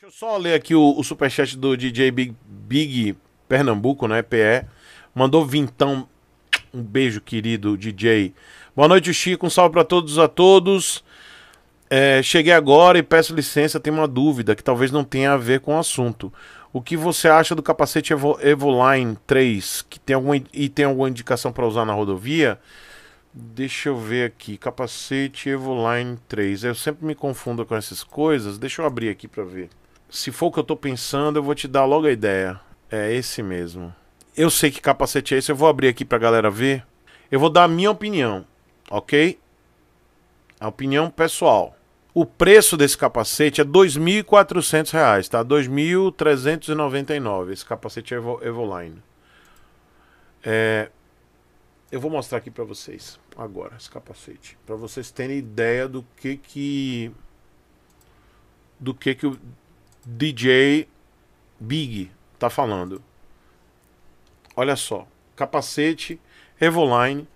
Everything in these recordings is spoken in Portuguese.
Deixa eu só ler aqui o, o superchat do DJ Big, Big Pernambuco, né? PE. Mandou vintão. Um beijo, querido DJ. Boa noite, Chico. Um salve para todos a todos. É, cheguei agora e peço licença, tenho uma dúvida que talvez não tenha a ver com o assunto. O que você acha do capacete Evo, Evoline 3? Que tem alguma, e tem alguma indicação para usar na rodovia? Deixa eu ver aqui. Capacete Evoline 3. Eu sempre me confundo com essas coisas. Deixa eu abrir aqui para ver se for o que eu tô pensando, eu vou te dar logo a ideia. É esse mesmo. Eu sei que capacete é esse, eu vou abrir aqui pra galera ver. Eu vou dar a minha opinião, ok? A opinião pessoal. O preço desse capacete é R$ 2.400, tá? R$ 2.399, esse capacete é Evo, Evoline. É... Eu vou mostrar aqui para vocês agora esse capacete, para vocês terem ideia do que que do que que o DJ Big tá falando. Olha só, capacete Evoline,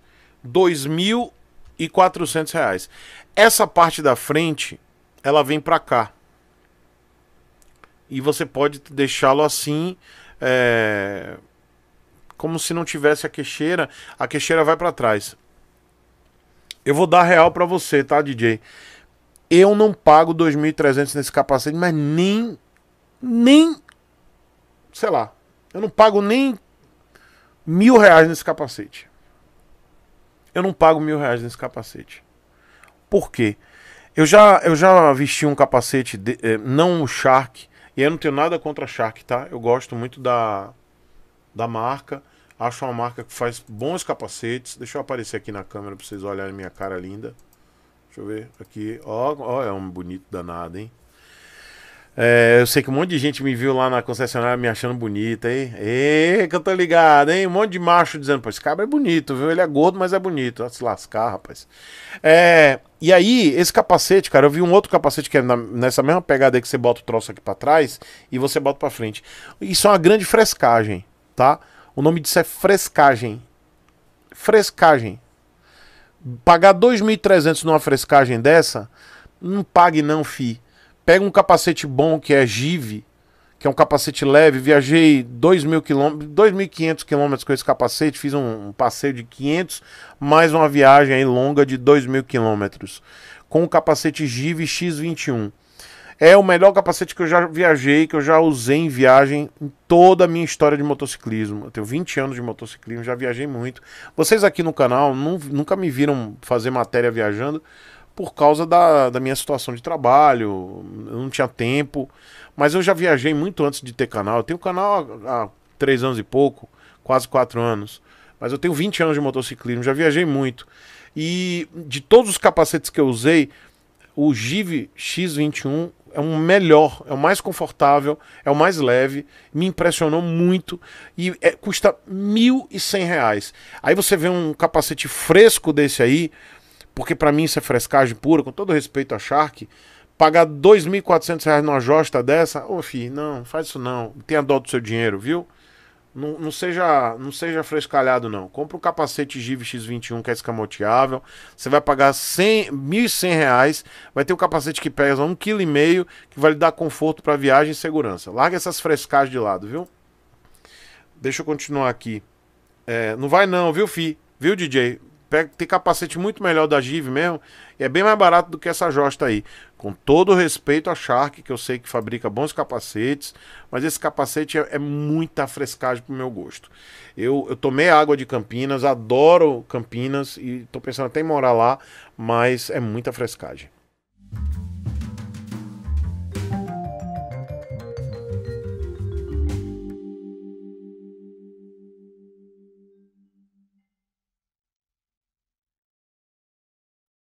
R$ 2.400. Essa parte da frente, ela vem para cá. E você pode deixá-lo assim, é... como se não tivesse a queixeira. A queixeira vai para trás. Eu vou dar real para você, tá, DJ? Eu não pago 2.300 nesse capacete, mas nem nem. Sei lá. Eu não pago nem mil reais nesse capacete. Eu não pago mil reais nesse capacete. Por quê? Eu já, eu já vesti um capacete, de, eh, não o Shark. E eu não tenho nada contra a Shark, tá? Eu gosto muito da, da marca. Acho uma marca que faz bons capacetes. Deixa eu aparecer aqui na câmera pra vocês olharem minha cara linda. Deixa eu ver aqui. Ó, ó é um bonito danado, hein? É, eu sei que um monte de gente me viu lá na concessionária me achando bonita, hein? Ê, que eu tô ligado, hein? Um monte de macho dizendo, pô, esse cabra é bonito, viu? Ele é gordo, mas é bonito. Vai se lascar, rapaz. É, e aí, esse capacete, cara, eu vi um outro capacete que é na, nessa mesma pegada aí que você bota o troço aqui pra trás e você bota pra frente. Isso é uma grande frescagem, tá? O nome disso é frescagem. Frescagem. Pagar 2.300 numa frescagem dessa, não pague não, fi Pega um capacete bom que é Give, que é um capacete leve. Viajei 2.000 km, 2.500 km com esse capacete, fiz um, um, passeio de 500, mais uma viagem aí longa de 2.000 km com o capacete Give X21. É o melhor capacete que eu já viajei, que eu já usei em viagem em toda a minha história de motociclismo. Eu tenho 20 anos de motociclismo, já viajei muito. Vocês aqui no canal não, nunca me viram fazer matéria viajando, por causa da, da minha situação de trabalho, eu não tinha tempo. Mas eu já viajei muito antes de ter canal. Eu tenho canal há, há três anos e pouco, quase quatro anos. Mas eu tenho 20 anos de motociclismo, já viajei muito. E de todos os capacetes que eu usei, o Give X21 é o melhor, é o mais confortável, é o mais leve, me impressionou muito e é, custa R$ 1.100. Aí você vê um capacete fresco desse aí, porque para mim isso é frescagem pura, com todo respeito a Shark, pagar R$ 2.400 numa josta dessa, ô filho, não, faz isso não, tenha dó do seu dinheiro, viu? Não, não, seja não seja frescalhado, não. Compra um capacete Giv X21 que é escamoteável. Você vai pagar R$ 1.100 reais. Vai ter um capacete que pesa 1,5 kg, que vai lhe dar conforto para viagem e segurança. Larga essas frescagens de lado, viu? Deixa eu continuar aqui. É, não vai não, viu, Fi? Viu, DJ? Pega, tem capacete muito melhor da Give mesmo. E é bem mais barato do que essa Josta aí. Com todo respeito à Shark, que eu sei que fabrica bons capacetes. Mas esse capacete é, é muita frescagem pro meu gosto. Eu, eu tomei água de Campinas, adoro Campinas. E tô pensando até em morar lá. Mas é muita frescagem.